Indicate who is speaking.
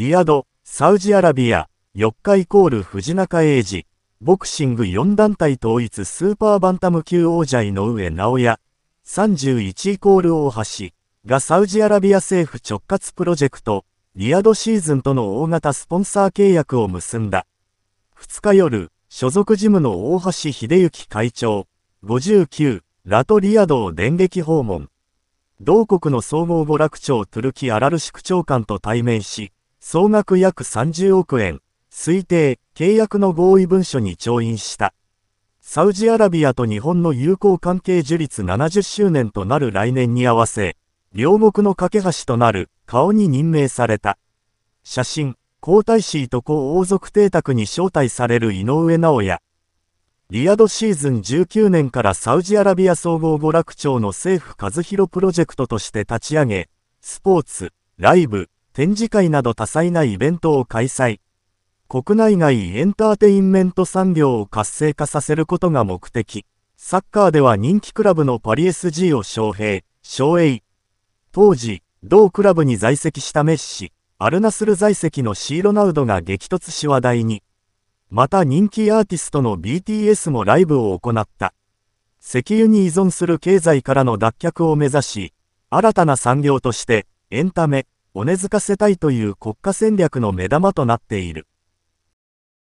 Speaker 1: リヤド、サウジアラビア、4日イコール藤中英二、ボクシング4団体統一スーパーバンタム級王者井上直也、31イコール大橋、がサウジアラビア政府直轄プロジェクト、リアドシーズンとの大型スポンサー契約を結んだ。2日夜、所属事務の大橋秀幸会長、59、ラトリヤドを電撃訪問。同国の総合娯楽庁トゥルキ・アラルシク長官と対面し、総額約30億円、推定、契約の合意文書に調印した。サウジアラビアと日本の友好関係樹立70周年となる来年に合わせ、両国の架け橋となる顔に任命された。写真、皇太子と皇王族邸宅に招待される井上直也。リアドシーズン19年からサウジアラビア総合娯楽庁の政府和弘プロジェクトとして立ち上げ、スポーツ、ライブ、展示会など多彩なイベントを開催。国内外エンターテインメント産業を活性化させることが目的。サッカーでは人気クラブのパリ SG を招聘、招栄。当時、同クラブに在籍したメッシ、アルナスル在籍のシーロナウドが激突し話題に。また人気アーティストの BTS もライブを行った。石油に依存する経済からの脱却を目指し、新たな産業として、エンタメ、根付かせたいという国家戦略の目玉となっている。